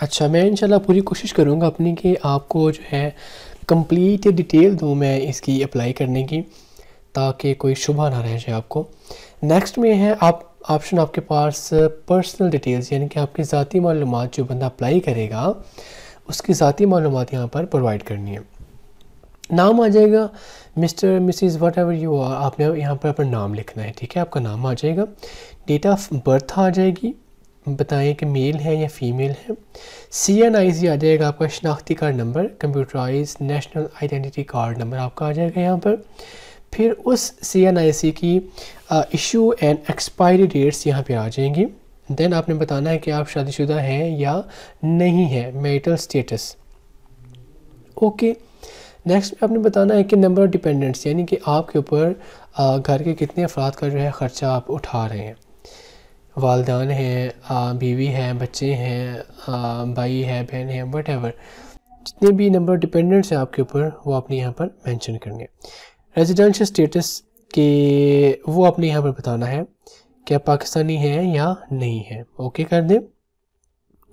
अच्छा मैं इंशाल्लाह पूरी कोशिश करूँगा अपनी कि आपको जो है कंप्लीट डिटेल दूँ मैं इसकी अप्लाई करने की ताकि कोई शुभ ना रह जाए आपको नेक्स्ट में है आप ऑप्शन आपके पास पर्सनल डिटेल्स यानी कि आपकी ज़ाती मालूम जो बंदा अप्लाई करेगा उसकी ज़ाती मालूम यहाँ पर प्रोवाइड करनी है नाम आ जाएगा mister missus whatever you are आपने यहाँ पर अपना नाम लिखना है ठीक है आपका नाम आ जाएगा डेट ऑफ बर्थ आ जाएगी बताएं कि मेल है या फीमेल है सी एन आई सी आ जाएगा आपका शनाख्ती card number computerized national identity card number आपका आ जाएगा यहाँ पर फिर उस सी एन आई सी की इशू एंड एक्सपायरी डेट्स यहाँ पर आ जाएंगी देन आपने बताना है कि आप शादीशुदा हैं या नहीं है मैरिटल स्टेटस ओके नेक्स्ट में आपने बताना है कि नंबर ऑफ़ डिपेंडेंट्स यानी कि आपके ऊपर घर के कितने अफराद का जो है ख़र्चा आप उठा रहे हैं वालदान हैं बीवी हैं बच्चे हैं भाई है बहन है वट एवर जितने भी नंबर डिपेंडेंट्स हैं आपके ऊपर वो आपने यहाँ पर मेंशन करने हैं रेजिडेंशियल स्टेटस के वो आपने यहाँ पर बताना है क्या पाकिस्तानी है या नहीं है ओके कर दें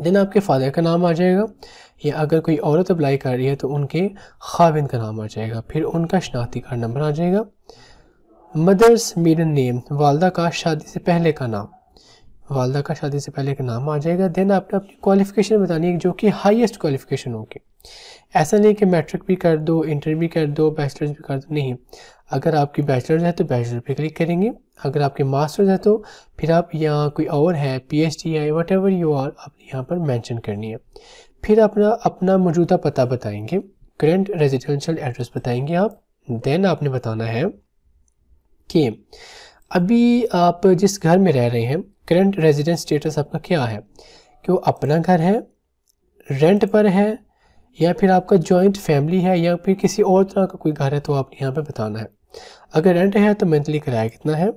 देन आपके फादर का नाम आ जाएगा या अगर कोई औरत अप्लाई कर रही है तो उनके खाविन का नाम आ जाएगा फिर उनका शनाख्ती कार्ड नंबर आ जाएगा मदर्स मेडन नेम वालदा का शादी से पहले का नाम वालदा का शादी से पहले एक नाम आ जाएगा देन आपने अपनी क्वालिफ़िकेशन बतानी है जो कि हाईएस्ट क्वालिफ़िकेशन होगी ऐसा नहीं कि मैट्रिक भी कर दो इंटर भी कर दो बैचलर्स भी कर दो नहीं अगर आपकी बैचलर्स है तो बैचलर पे क्लिक करेंगे अगर आपके मास्टर्स है तो फिर आप यहाँ कोई और है डी है वट एवर यू आर आप यहाँ पर मैंशन करनी है फिर अपना अपना मौजूदा पता बताएंगे करेंट रेजिडेंशियल एड्रेस बताएंगे आप देन आपने बताना है कि अभी आप जिस घर में रह रहे हैं करंट रेजिडेंस स्टेटस आपका क्या है कि वो अपना घर है रेंट पर है या फिर आपका जॉइंट फैमिली है या फिर किसी और तरह का कोई घर है तो आपने यहाँ पे बताना है अगर रेंट है तो मंथली किराया कितना है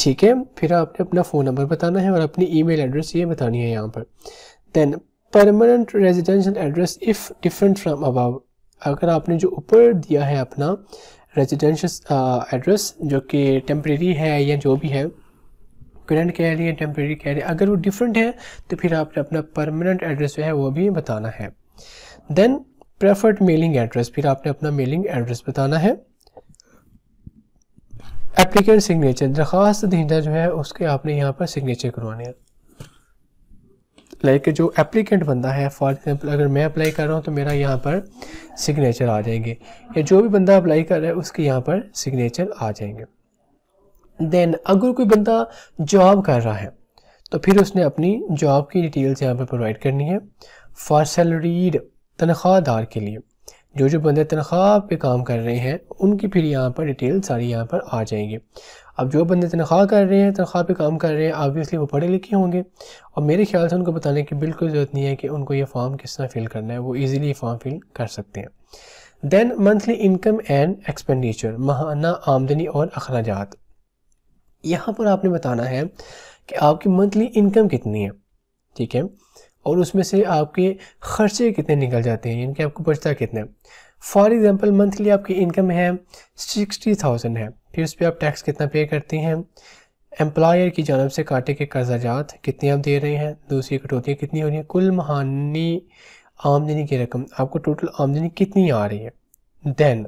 ठीक है फिर आपने अपना फ़ोन नंबर बताना है और अपनी ईमेल एड्रेस ये बतानी है यहाँ पर then permanent residential address if different from above अगर आपने जो ऊपर दिया है अपना रेजिडेंशियल एड्रेस जो कि टेम्प्रेरी है या जो भी है करंट कह रही है टेम्प्रेरी कह रही है अगर वो डिफरेंट है तो फिर आपने अपना परमानेंट एड्रेस जो है वो भी बताना है देन प्रेफर्ड मेलिंग एड्रेस फिर आपने अपना मेलिंग एड्रेस बताना है एप्लीकेंट सिग्नेचर दरख्वास्त दिंदा जो है उसके आपने यहाँ पर सिग्नेचर करवाने हैं लाइक like जो एप्लीकेंट बंदा है फॉर एग्जांपल अगर मैं अप्लाई कर रहा हूँ तो मेरा यहाँ पर सिग्नेचर आ जाएंगे या जो भी बंदा अप्लाई कर रहा है उसके यहाँ पर सिग्नेचर आ जाएंगे देन अगर कोई बंदा जॉब कर रहा है तो फिर उसने अपनी जॉब की डिटेल्स यहाँ पर प्रोवाइड करनी है फॉर सैलरीड तनख्वाहदार के लिए जो जो बंदे तनख्वाह पे काम कर रहे हैं उनकी फिर यहाँ पर डिटेल सारी यहाँ पर आ जाएंगी अब जो बंदे तनख्वाह कर रहे हैं तनख्वाह पे काम कर रहे हैं ऑब्वियसली वो पढ़े लिखे होंगे और मेरे ख्याल से उनको बताने की बिल्कुल ज़रूरत नहीं है कि उनको ये फॉर्म किस तरह फिल करना है वो ईज़िली फॉर्म फिल कर सकते हैं then monthly income and expenditure माहाना आमदनी और अखराजात यहाँ पर आपने बताना है कि आपकी मंथली इनकम कितनी है ठीक है और उसमें से आपके खर्चे कितने निकल जाते हैं यानी कि आपको बचता कितना है फॉर एग्ज़ाम्पल मंथली आपकी इनकम है सिक्सटी थाउजेंड है फिर उस पर आप टैक्स कितना पे करती हैं एम्प्लॉयर की जानब से काटे के कर्जाजात कितने आप दे रहे हैं दूसरी कटौतियाँ कितनी हो रही हैं कुल महानी आमदनी की रकम आपको टोटल आमदनी कितनी आ रही है देन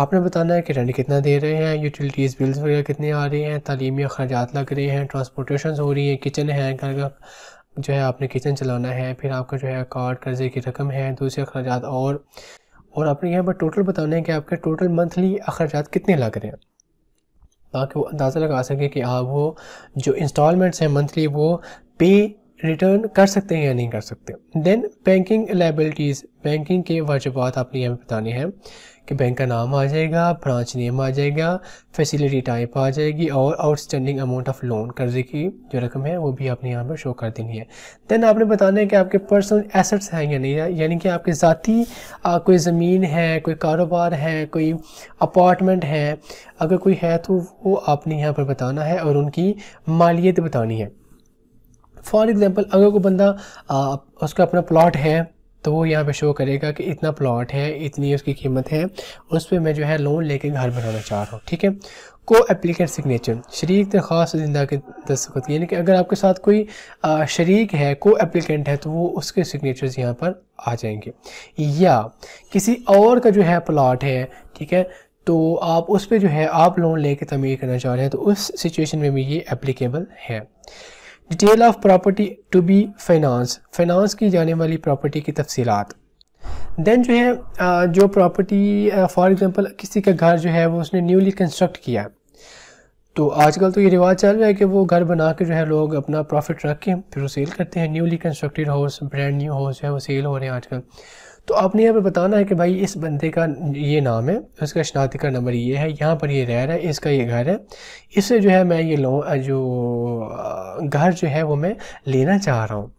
आपने बताना है कि रेंट कितना दे रहे हैं यूटिलिटीज़ बिल्स वगैरह कितने आ रहे हैं तलीमी अखराज लग रहे हैं ट्रांसपोर्टेशन हो रही है किचन है घर का जो है आपने किचन चलाना है फिर आपका जो है कार्ड कर्जे की रकम है दूसरे अखराज और और आपने यहाँ पर टोटल बताना है कि आपके टोटल मंथली अखराज कितने लग रहे हैं ताकि वो अंदाज़ा लगा सके कि आप वो जो इंस्टॉलमेंट्स हैं मंथली वो पे रिटर्न कर सकते हैं या नहीं कर सकते देन बैंकिंग लाइबिलिटीज़ बैंकिंग के वाजबात आपने पर बताने हैं कि बैंक का नाम आ जाएगा ब्रांच नेम आ जाएगा फैसिलिटी टाइप आ जाएगी और आउटस्टैंडिंग अमाउंट ऑफ लोन कर्जे की जो रकम है वो भी आपने यहाँ पर शो कर देनी है देन आपने बताना है कि आपके पर्सनल एसेट्स हैं या नहीं यानी कि आपके ज़ाती कोई ज़मीन है कोई कारोबार है कोई अपार्टमेंट है अगर कोई है तो वो आपने यहाँ पर बताना है और उनकी मालियत बतानी है फॉर एग्ज़ाम्पल अगर कोई बंदा आ, उसका अपना प्लॉट है तो वो यहाँ पे शो करेगा कि इतना प्लॉट है इतनी उसकी कीमत है उस पर मैं जो है लोन लेके घर बनाना चाह रहा हूँ ठीक है को एप्लीकेंट सिग्नेचर शरीक दरख्वास्त जिंदा के दस्तखत यानी कि अगर आपके साथ कोई आ, शरीक है को एप्लीकेंट है तो वो उसके सिग्नेचर्स यहाँ पर आ जाएंगे या किसी और का जो है प्लॉट है ठीक है तो आप उस पर जो है आप लोन ले तमीर करना चाह रहे हैं तो उस सिचुएशन में भी ये एप्लीकेबल है detail of property to be finance finance की जाने वाली प्रॉपर्टी की तफसीत दैन जो है जो प्रॉपर्टी फॉर एग्ज़ाम्पल किसी का घर जो है वो उसने न्यूली कंस्ट्रक्ट किया तो आजकल तो ये रिवाज चल रहा है कि वो घर बना के जो है लोग अपना प्रॉफिट रख के फिर वो सेल करते हैं newly constructed house brand new house जो है वो सेल हो रहे हैं आजकल तो आपने यहाँ पर बताना है कि भाई इस बंदे का ये नाम है उसका शनाख्ती का नंबर ये है यहाँ पर ये रह रहा है इसका ये घर है इससे जो है मैं ये लो जो घर जो है वो मैं लेना चाह रहा हूँ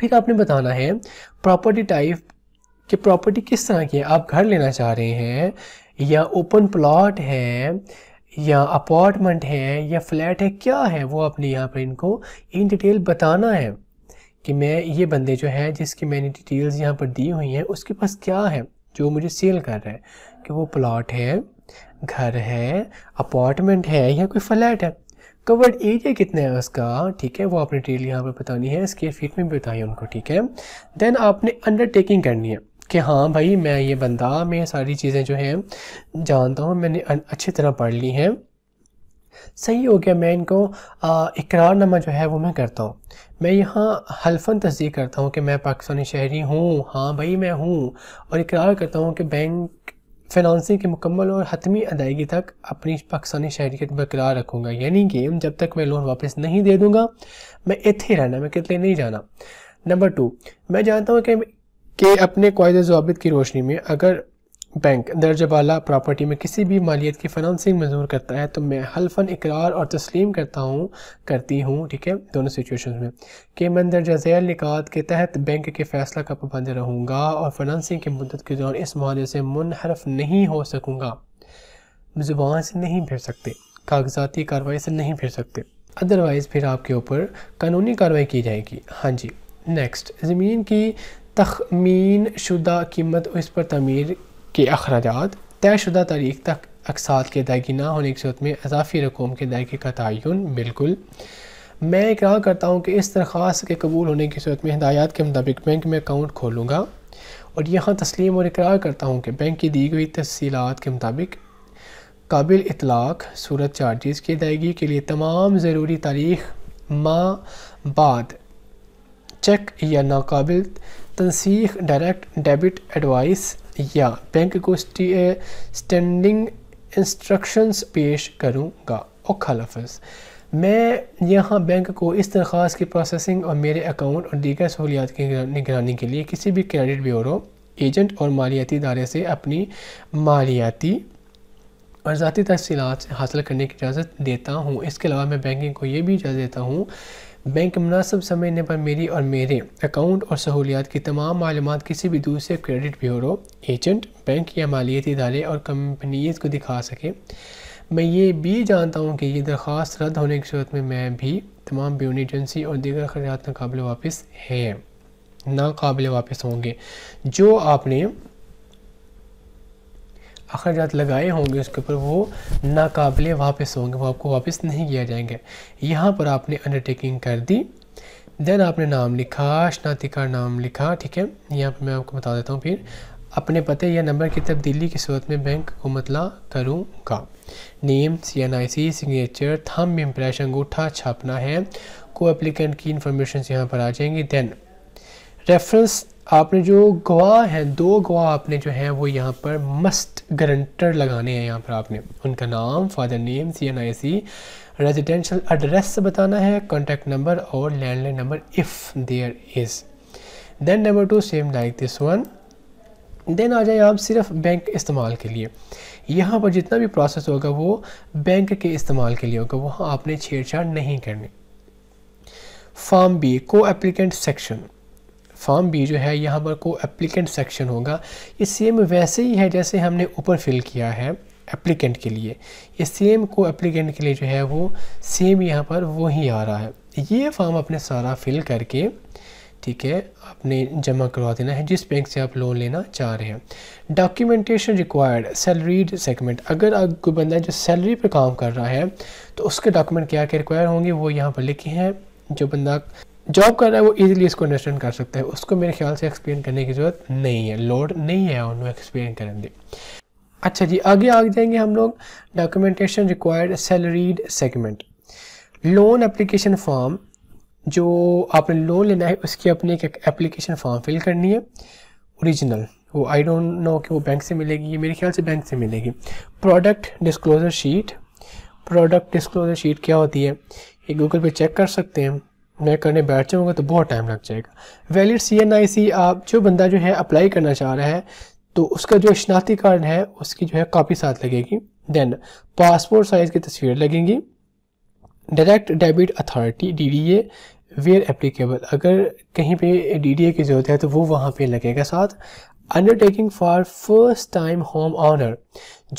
फिर आपने बताना है प्रॉपर्टी टाइप कि प्रॉपर्टी किस तरह की है आप घर लेना चाह रहे हैं या ओपन प्लॉट है या अपार्टमेंट है या फ्लैट है क्या है वो आपने यहाँ पर इनको इन डिटेल बताना है कि मैं ये बंदे जो हैं जिसकी मैंने डिटेल्स यहाँ पर दी हुई हैं उसके पास क्या है जो मुझे सेल कर रहा है कि वो प्लॉट है घर है अपार्टमेंट है या कोई फ्लैट है कवर्ड एरिया कितना है उसका ठीक है वो आपने डिटेल यहाँ पर बतानी है स्केयर फीट में भी बताइए उनको ठीक है देन आपने अंडरटेकिंग करनी है कि हाँ भाई मैं ये बंदा मैं सारी चीज़ें जो हैं जानता हूँ मैंने अच्छी तरह पढ़ ली हैं सही हो गया मैं इनको इकरारनामा जो है वो मैं करता हूँ मैं यहाँ हल्फन तस्दीक करता हूँ कि मैं पाकिस्तानी शहरी हूँ हाँ भाई मैं हूँ और इकरार करता हूँ कि बैंक फिनंसिंग की मुकम्मल और हतमी अदायगी तक अपनी पाकिस्तानी शहरीत बरकरार रखूँगा यानी कि जब तक मैं लोन वापस नहीं दे दूँगा मैं इतने रहना मैं कितने नहीं जाना नंबर टू मैं जानता हूँ कि अपने कायदे जवाब की रोशनी में अगर बैंक दर्ज वाला प्रॉपर्टी में किसी भी मालियत की फाइनेंसिंग मंजूर करता है तो मैं हल्फन इकरार और तस्लीम करता हूँ करती हूँ ठीक है दोनों सिचुएशन में कि मैं दर्जा झैल निकात के तहत बैंक के फैसला का पाबंद रहूँगा और फाइनेंसिंग की मदद के दौरान इस माले से मुनहरफ नहीं हो सकूँगा जुबान से नहीं फिर सकते कागजाती कार्रवाई से नहीं फिर सकते अदरवाइज़ फिर आपके ऊपर कानूनी कार्रवाई की जाएगी हाँ जी नेक्स्ट ज़मीन की तखमीन शुदा कीमत इस पर तमीर के अखराज तयशुदा तारीख तक अकसात के अदायगी ना होने की सूरत में अजाफी रकूम के अदायगी का तयन बिल्कुल मैं इकरार करता हूँ कि इस दरख्वास के कबूल होने की सूरत में हदायत के मुताबिक बैंक में अकाउंट खोलूँगा और यहाँ तस्लीम और इकरार करता हूँ कि बैंक की दी गई तफसीत के मुताबिक काबिल इतलाक़ सूरत चार्जेस की अदायगी के लिए तमाम ज़रूरी तारीख माँ बाद चेक या नाकबिल तनसीख डायरेक्ट डेबिट एडवाइस या बैंक को स्टैंडिंग इंस्ट्रक्शंस पेश करूँगा और लफज मैं यहाँ बैंक को इस दरख्वास की प्रोसेसिंग और मेरे अकाउंट और दीगर सहूलियात की निगरानी के लिए किसी भी क्रेडिट ब्यूरो एजेंट और मालियाती इदारे से अपनी मालियाती और ज़ाती तफसीत हासिल करने की इजाज़त देता हूँ इसके अलावा मैं बैंकिंग को ये भी इजाज़त देता हूँ बैंक मुनासब समझने पर मेरी और मेरे अकाउंट और सहूलियात की तमाम मालूम किसी भी दूसरे क्रेडिट ब्यूरो एजेंट बैंक या मालियाती इदारे और कंपनीज को दिखा सकें मैं ये भी जानता हूँ कि ये दरख्वास्त रद्द होने की सूरत में मैं भी तमाम ब्यूनी एजेंसी और दीगर अखराज नाकबिल वापस हैं नाकबिल वापस होंगे जो आपने अखराज लगाए होंगे उसके ऊपर वो नाकबले वापस होंगे वो आपको वापस नहीं किया जाएंगे यहाँ पर आपने अंडरटेकिंग कर दी देन आपने नाम लिखा शनाती का नाम लिखा ठीक है यहाँ पर मैं आपको बता देता हूँ फिर अपने पते या नंबर की तब्दीली की सूरत में बैंक को मतला करूँगा name C N I C signature thumb impression अंगूठा छापना है को अप्लीकेंट की इन्फॉर्मेशन यहाँ पर आ जाएंगी देन रेफरेंस आपने जो गवाह हैं दो गवाह आपने जो है वो यहाँ पर मस्ट गारंटर लगाने हैं यहाँ पर आपने उनका नाम father name C N I C residential address बताना है कॉन्टैक्ट नंबर और landline number if there is then number two same like this one then आ जाए आप सिर्फ बैंक इस्तेमाल के लिए यहाँ पर जितना भी प्रोसेस होगा वो बैंक के इस्तेमाल के लिए होगा वहाँ आपने छेड़छाड़ नहीं करनी फॉर्म बी को एप्लीकेंट सेक्शन फॉर्म बी जो है यहाँ पर को एप्लीकेंट सेक्शन होगा ये सेम वैसे ही है जैसे हमने ऊपर फिल किया है एप्लीकेंट के लिए ये सेम को एप्लीकेंट के लिए जो है वो सेम यहाँ पर वो ही आ रहा है ये फॉर्म अपने सारा फिल करके ठीक है आपने जमा करवा देना है जिस बैंक से आप लोन लेना चाह रहे हैं डॉक्यूमेंटेशन रिक्वायर्ड सैलरीड सेगमेंट अगर आप कोई बंदा जो सैलरी पर काम कर रहा है तो उसके डॉक्यूमेंट क्या क्या रिक्वायर होंगे वो यहाँ पर लिखे हैं जो बंदा जॉब कर रहा है वो इजीली इसको अंडरस्टैंड कर सकता है उसको मेरे ख्याल से एक्सप्लेन करने की ज़रूरत नहीं है लोड नहीं है उन्होंने एक्सप्लेन करने दी अच्छा जी आगे आ जाएंगे हम लोग documentation required salaried segment loan application form जो आपने लोन लेना है उसकी अपनी एक एप्लीकेशन फॉर्म फिल करनी है ओरिजिनल वो आई डोंट नो कि वो बैंक से मिलेगी ये मेरे ख्याल से बैंक से मिलेगी product disclosure sheet product disclosure sheet क्या होती है ये गूगल पे चेक कर सकते हैं मैं करने बैठ जाऊँगा तो बहुत टाइम लग जाएगा वैलिड सी एन आई सी आप जो बंदा जो है अप्लाई करना चाह रहा है तो उसका जो शनाख्ती कार्ड है उसकी जो है कापी साथ लगेगी देन पासपोर्ट साइज़ की तस्वीर लगेंगी direct debit authority D D A where applicable अगर कहीं पे डीडीए की ज़रूरत है तो वो वहाँ पे लगेगा साथ undertaking for first time home owner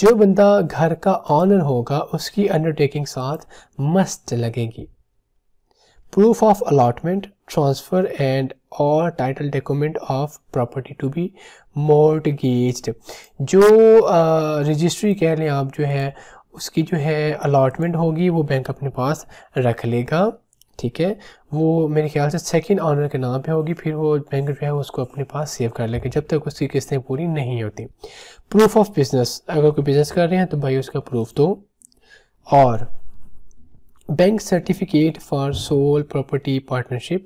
जो बंदा घर का ऑनर होगा उसकी अंडरटेकिंग साथ मस्ट लगेगी proof of allotment transfer and और title document of property to be mortgage जो रजिस्ट्री कह लें आप जो है उसकी जो है अलाटमेंट होगी वो बैंक अपने पास रख लेगा ठीक है वो मेरे ख्याल से सेकंड ऑनर के नाम पे होगी फिर वो बैंक जो है उसको अपने पास सेव कर लेगा जब तक उसकी किस्तें पूरी नहीं होती प्रूफ ऑफ बिज़नेस अगर कोई बिज़नेस कर रहे हैं तो भाई उसका प्रूफ दो और bank certificate for sole property partnership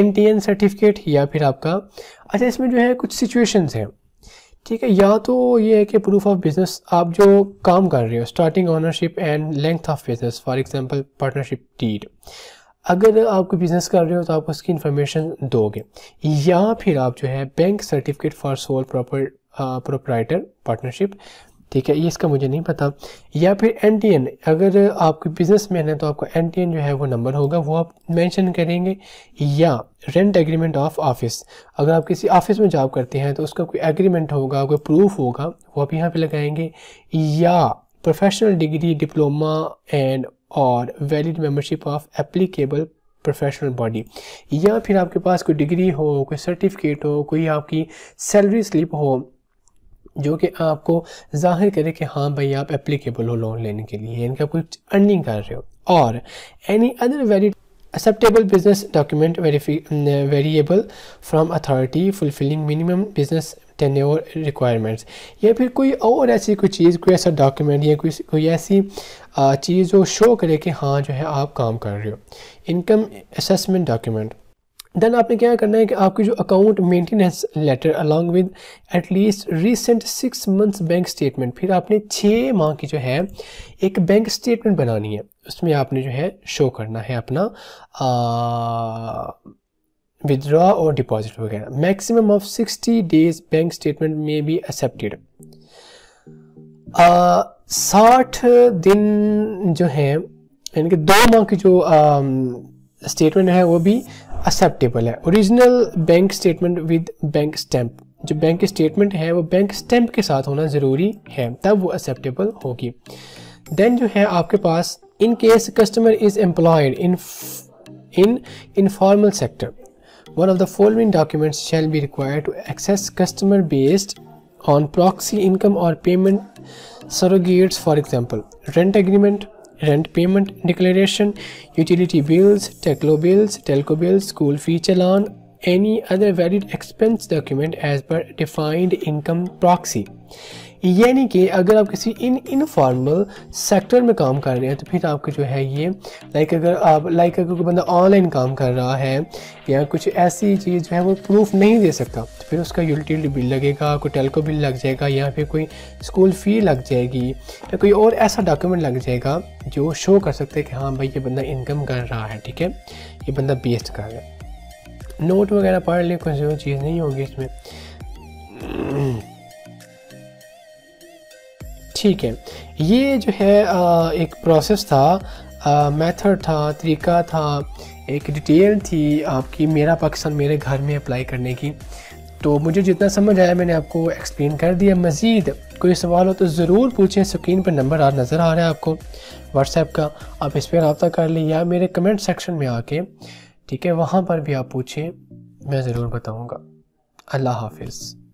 N T N certificate या फिर आपका अच्छा इसमें जो है कुछ सिचुएशन हैं ठीक है या तो ये है कि प्रूफ ऑफ बिजनेस आप जो काम कर रहे हो starting ownership and length of business for example partnership deed अगर आप कोई बिज़नेस कर रहे हो तो आप उसकी इन्फॉर्मेशन दोगे या फिर आप जो है bank certificate for sole proper proprietor partnership ठीक है ये इसका मुझे नहीं पता या फिर एन टी एन अगर आपकी बिजनेस मैन है तो आपका एन टी एन जो है वो नंबर होगा वो आप मेंशन करेंगे या रेंट एग्रीमेंट ऑफ ऑफिस अगर आप किसी ऑफिस में जॉब करते हैं तो उसका कोई एग्रीमेंट होगा कोई प्रूफ होगा वो आप यहाँ पे लगाएंगे या प्रोफेशनल डिग्री डिप्लोमा एंड और valid membership of applicable professional body या फिर आपके पास कोई डिग्री हो कोई सर्टिफिकेट हो कोई आपकी सैलरी स्लिप हो जो कि आपको जाहिर करे कि हाँ भाई आप एप्लीकेबल हो लोन लेने के लिए इनका कुछ अर्निंग कर रहे हो और any other very acceptable business document variable from authority fulfilling minimum business tenure requirements या फिर कोई और ऐसी कोई चीज़ कोई ऐसा डॉक्यूमेंट या कोई कोई ऐसी चीज़ जो शो करे कि हाँ जो है आप काम कर रहे हो इनकम असेसमेंट डॉक्यूमेंट देन आपने क्या करना है कि आपकी जो account maintenance letter along with at least recent six months bank statement फिर आपने छः माह की जो है एक बैंक स्टेटमेंट बनानी है उसमें आपने जो है शो करना है अपना विदड्रॉ और डिपॉजिट वगैरह maximum of sixty days bank statement में भी एक्सेप्टेड साठ दिन जो है यानी कि दो माह की जो स्टेटमेंट है वो भी एक्सेप्टेबल है original bank statement with bank stamp जो बैंक स्टेटमेंट है वो बैंक स्टैंप के साथ होना ज़रूरी है तब वो एक्सेप्टेबल होगी देन जो है आपके पास in case customer is employed in in informal sector one of the following documents shall be required to access customer based on proxy income और payment surrogates for example rent agreement rent payment declaration, utility bills, techlo bills, telco bills, school fee challan, any other valid expense document as per defined income proxy. यानी कि अगर आप किसी इन informal sector में काम कर रहे हैं तो फिर आपको जो है ये लाइक अगर आप लाइक अगर कोई बंदा ऑनलाइन काम कर रहा है या कुछ ऐसी चीज़ जो है वो प्रूफ नहीं दे सकता तो फिर उसका यूटिलिटी बिल लगेगा कोई टेलको बिल लग जाएगा या फिर कोई स्कूल फ़ी लग जाएगी या कोई और ऐसा डॉक्यूमेंट लग जाएगा जो शो कर सकते हैं कि हाँ भाई ये बंदा इनकम कर रहा है ठीक है ये बंदा बेस्ट कर रहा है नोट वगैरह पढ़ कोई कुछ चीज़ नहीं होगी इसमें ठीक है ये जो है आ, एक प्रोसेस था मेथड था तरीका था एक डिटेल थी आपकी मेरा पाकिस्तान मेरे घर में अप्लाई करने की तो मुझे जितना समझ आया मैंने आपको एक्सप्लेन कर दिया मज़ीद कोई सवाल हो तो ज़रूर पूछें स्क्रीन पर नंबर आ नज़र आ रहा है आपको व्हाट्सएप का आप इस पर रबता कर लें या मेरे कमेंट सेक्शन में आके ठीक है वहाँ पर भी आप पूछें मैं ज़रूर बताऊँगा अल्लाह हाफिज़